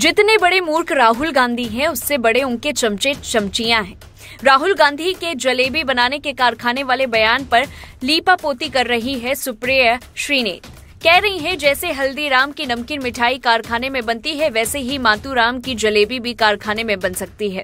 जितने बड़े मूर्ख राहुल गांधी हैं उससे बड़े उनके चमचे चमचियां हैं राहुल गांधी के जलेबी बनाने के कारखाने वाले बयान पर पोती कर रही है सुप्रिया श्रीनेत कह रही है जैसे हल्दीराम की नमकीन मिठाई कारखाने में बनती है वैसे ही मातूराम की जलेबी भी कारखाने में बन सकती है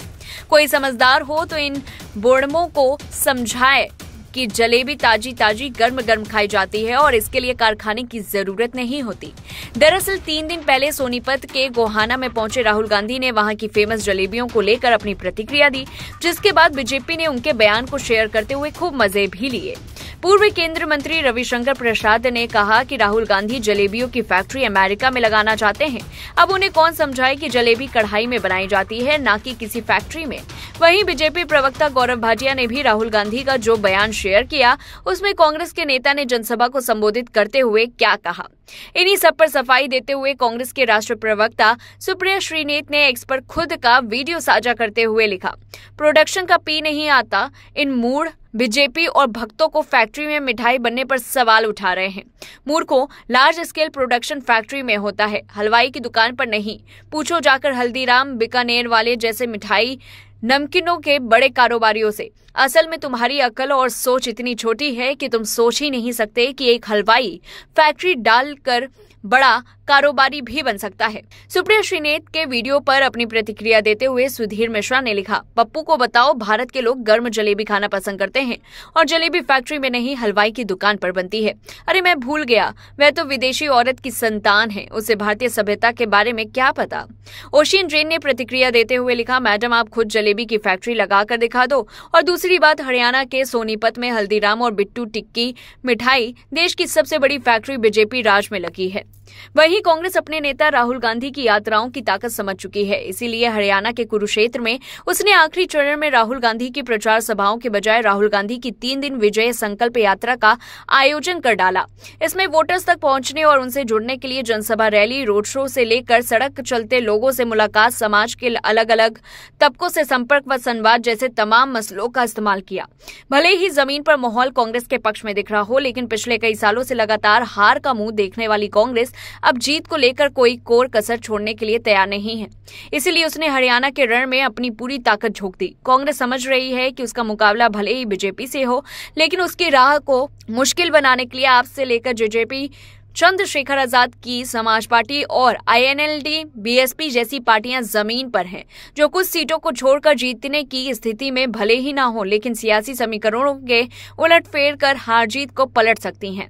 कोई समझदार हो तो इन बोर्डमो को समझाए की जलेबी ताजी ताजी गर्म गर्म खाई जाती है और इसके लिए कारखाने की जरूरत नहीं होती दरअसल तीन दिन पहले सोनीपत के गोहाना में पहुंचे राहुल गांधी ने वहां की फेमस जलेबियों को लेकर अपनी प्रतिक्रिया दी जिसके बाद बीजेपी ने उनके बयान को शेयर करते हुए खूब मजे भी लिए पूर्व केंद्रीय मंत्री रविशंकर प्रसाद ने कहा कि राहुल गांधी जलेबियों की फैक्ट्री अमेरिका में लगाना चाहते हैं अब उन्हें कौन समझाए कि जलेबी कढ़ाई में बनाई जाती है न कि किसी फैक्ट्री में वहीं बीजेपी प्रवक्ता गौरव भाटिया ने भी राहुल गांधी का जो बयान शेयर किया उसमें कांग्रेस के नेता ने जनसभा को संबोधित करते हुए क्या कहा इन्हीं सब पर सफाई देते हुए कांग्रेस के राष्ट्रीय प्रवक्ता सुप्रिया श्रीनेत ने एक्स पर खुद का वीडियो साझा करते हुए लिखा प्रोडक्शन का पी नहीं आता इन मूड बीजेपी और भक्तों को फैक्ट्री में मिठाई बनने पर सवाल उठा रहे हैं मूर्खों लार्ज स्केल प्रोडक्शन फैक्ट्री में होता है हलवाई की दुकान पर नहीं पूछो जाकर हल्दीराम बीकानेर वाले जैसे मिठाई नमकीनों के बड़े कारोबारियों से असल में तुम्हारी अकल और सोच इतनी छोटी है कि तुम सोच ही नहीं सकते कि एक हलवाई फैक्ट्री डालकर बड़ा कारोबारी भी बन सकता है सुप्रिया श्रीनेत के वीडियो पर अपनी प्रतिक्रिया देते हुए सुधीर मिश्रा ने लिखा पप्पू को बताओ भारत के लोग गर्म जलेबी खाना पसंद करते हैं और जलेबी फैक्ट्री में नहीं हलवाई की दुकान पर बनती है अरे मैं भूल गया वह तो विदेशी औरत की संतान है उसे भारतीय सभ्यता के बारे में क्या पता ओशियन ड्रेन ने प्रतिक्रिया देते हुए लिखा मैडम आप खुद जलेबी की फैक्ट्री लगा कर दिखा दो और दूसरी बात हरियाणा के सोनीपत में हल्दीराम और बिट्टू टिक्की मिठाई देश की सबसे बड़ी फैक्ट्री बीजेपी राज में लगी है वही कांग्रेस अपने नेता राहुल गांधी की यात्राओं की ताकत समझ चुकी है इसीलिए हरियाणा के कुरुक्षेत्र में उसने आखिरी चरण में राहुल गांधी की प्रचार सभाओं के बजाय राहुल गांधी की तीन दिन विजय संकल्प यात्रा का आयोजन कर डाला इसमें वोटर्स तक पहुंचने और उनसे जुड़ने के लिए जनसभा रैली रोड शो से लेकर सड़क चलते लोगों से मुलाकात समाज के अलग अलग तबकों से संपर्क व संवाद जैसे तमाम मसलों का इस्तेमाल किया भले ही जमीन पर माहौल कांग्रेस के पक्ष में दिख रहा हो लेकिन पिछले कई सालों से लगातार हार का मुंह देखने वाली कांग्रेस अब जीत को लेकर कोई कोर कसर छोड़ने के लिए तैयार नहीं है इसीलिए उसने हरियाणा के रण में अपनी पूरी ताकत झोंक दी कांग्रेस समझ रही है कि उसका मुकाबला भले ही बीजेपी से हो लेकिन उसकी राह को मुश्किल बनाने के लिए आपसे लेकर बीजेपी चंद्रशेखर आजाद की समाज पार्टी और आईएनएलडी बीएसपी जैसी पार्टियां जमीन पर हैं जो कुछ सीटों को छोड़कर जीतने की स्थिति में भले ही ना हो लेकिन सियासी समीकरणों के उलट फेर कर हार जीत को पलट सकती हैं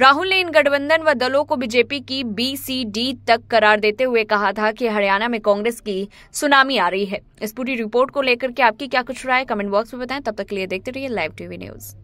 राहुल ने इन गठबंधन व दलों को बीजेपी की बी सी डी तक करार देते हुए कहा था कि हरियाणा में कांग्रेस की सुनामी आ रही है इस पूरी रिपोर्ट को लेकर के आपकी क्या कुछ राय कमेंट बॉक्स में बताएं तब तक के लिए देखते रहिए लाइव टीवी न्यूज़